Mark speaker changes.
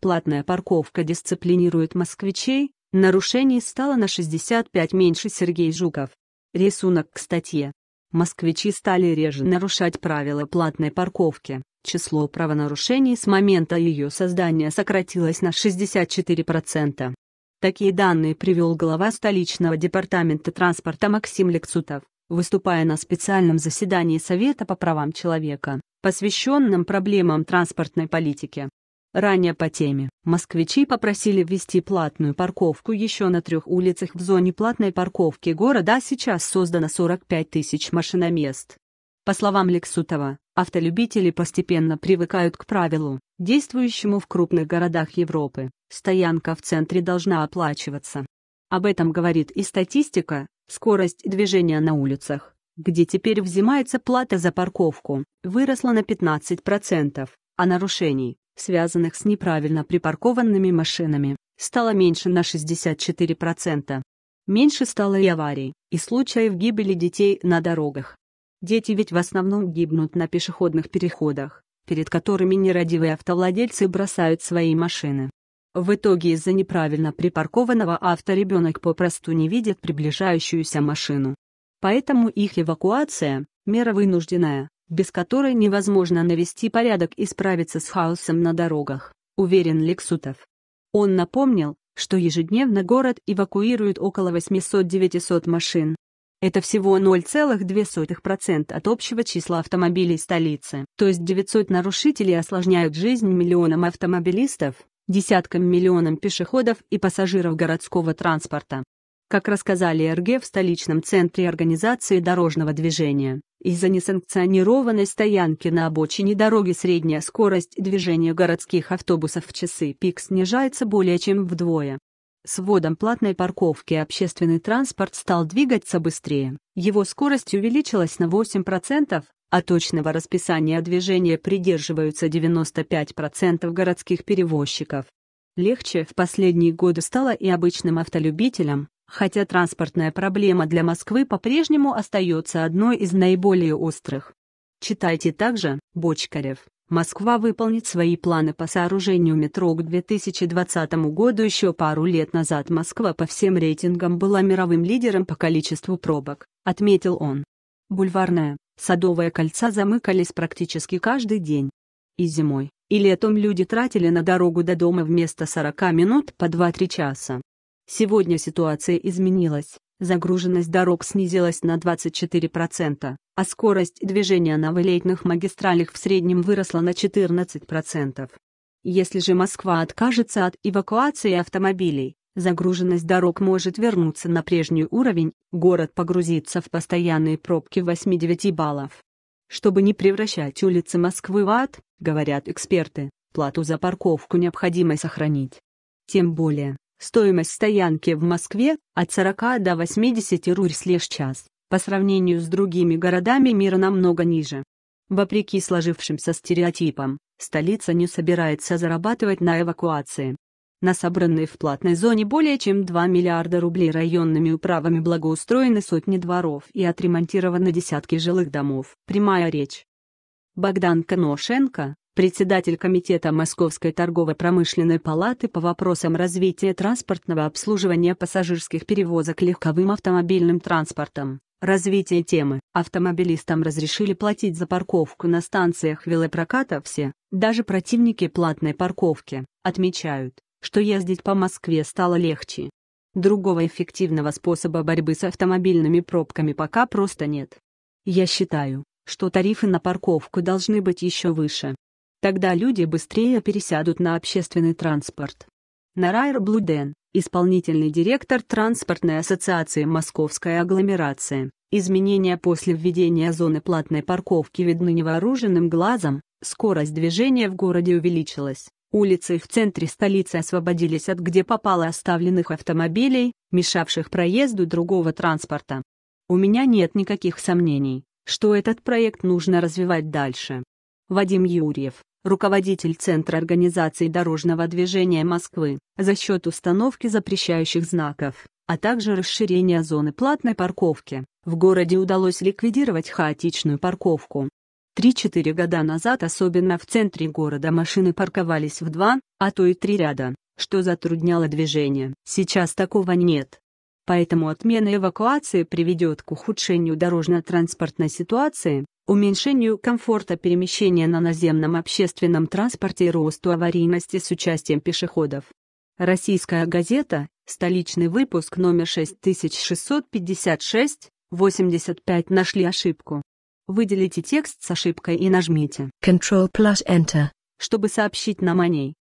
Speaker 1: платная парковка дисциплинирует москвичей, нарушений стало на 65 меньше Сергей Жуков. Рисунок к статье. Москвичи стали реже нарушать правила платной парковки. Число правонарушений с момента ее создания сократилось на 64%. Такие данные привел глава столичного департамента транспорта Максим Лексутов, выступая на специальном заседании Совета по правам человека, посвященном проблемам транспортной политики. Ранее по теме. Москвичи попросили ввести платную парковку еще на трех улицах в зоне платной парковки города, а сейчас создано 45 тысяч машиномест. По словам Лексутова, автолюбители постепенно привыкают к правилу, действующему в крупных городах Европы. Стоянка в центре должна оплачиваться. Об этом говорит и статистика, скорость движения на улицах, где теперь взимается плата за парковку, выросла на 15%, а нарушений связанных с неправильно припаркованными машинами, стало меньше на 64%. Меньше стало и аварий, и случаев гибели детей на дорогах. Дети ведь в основном гибнут на пешеходных переходах, перед которыми нерадивые автовладельцы бросают свои машины. В итоге из-за неправильно припаркованного авто ребенок попросту не видит приближающуюся машину. Поэтому их эвакуация – мера вынужденная, без которой невозможно навести порядок и справиться с хаосом на дорогах, уверен Лексутов. Он напомнил, что ежедневно город эвакуирует около 800-900 машин. Это всего 0,02% от общего числа автомобилей столицы. То есть 900 нарушителей осложняют жизнь миллионам автомобилистов, десяткам миллионам пешеходов и пассажиров городского транспорта. Как рассказали РГ в столичном центре организации дорожного движения, из-за несанкционированной стоянки на обочине дороги средняя скорость движения городских автобусов в часы пик снижается более чем вдвое. С вводом платной парковки общественный транспорт стал двигаться быстрее. Его скорость увеличилась на 8%, а точного расписания движения придерживаются 95% городских перевозчиков. Легче в последние годы стало и обычным автолюбителям, хотя транспортная проблема для Москвы по-прежнему остается одной из наиболее острых. Читайте также, Бочкарев. Москва выполнит свои планы по сооружению метро к 2020 году еще пару лет назад Москва по всем рейтингам была мировым лидером по количеству пробок, отметил он. Бульварная, садовое кольца замыкались практически каждый день. И зимой, и летом люди тратили на дорогу до дома вместо 40 минут по 2-3 часа. Сегодня ситуация изменилась. Загруженность дорог снизилась на 24%, а скорость движения на вылетных магистралях в среднем выросла на 14%. Если же Москва откажется от эвакуации автомобилей, загруженность дорог может вернуться на прежний уровень, город погрузится в постоянные пробки 8-9 баллов. Чтобы не превращать улицы Москвы в ад, говорят эксперты, плату за парковку необходимо сохранить. Тем более, Стоимость стоянки в Москве от 40 до 80 рурь-слеж-час. По сравнению с другими городами мира намного ниже. Вопреки сложившимся стереотипам, столица не собирается зарабатывать на эвакуации. На собранные в платной зоне более чем 2 миллиарда рублей районными управами благоустроены сотни дворов и отремонтированы десятки жилых домов. Прямая речь. Богдан Коношенко, председатель Комитета Московской торгово-промышленной палаты по вопросам развития транспортного обслуживания пассажирских перевозок легковым автомобильным транспортом. Развитие темы. Автомобилистам разрешили платить за парковку на станциях велопроката все, даже противники платной парковки, отмечают, что ездить по Москве стало легче. Другого эффективного способа борьбы с автомобильными пробками пока просто нет. Я считаю, что тарифы на парковку должны быть еще выше. Тогда люди быстрее пересядут на общественный транспорт. Нарайр Блуден, исполнительный директор Транспортной ассоциации Московской агломерации. Изменения после введения зоны платной парковки видны невооруженным глазом, скорость движения в городе увеличилась. Улицы в центре столицы освободились от где попало оставленных автомобилей, мешавших проезду другого транспорта. У меня нет никаких сомнений, что этот проект нужно развивать дальше. Вадим Юрьев руководитель Центра организации дорожного движения Москвы, за счет установки запрещающих знаков, а также расширения зоны платной парковки, в городе удалось ликвидировать хаотичную парковку. 3-4 года назад особенно в центре города машины парковались в два, а то и три ряда, что затрудняло движение. Сейчас такого нет. Поэтому отмена эвакуации приведет к ухудшению дорожно-транспортной ситуации, уменьшению комфорта перемещения на наземном общественном транспорте и росту аварийности с участием пешеходов. Российская газета, столичный выпуск номер 6656, 85 нашли ошибку. Выделите текст с ошибкой и нажмите Ctrl Enter, чтобы сообщить нам о ней.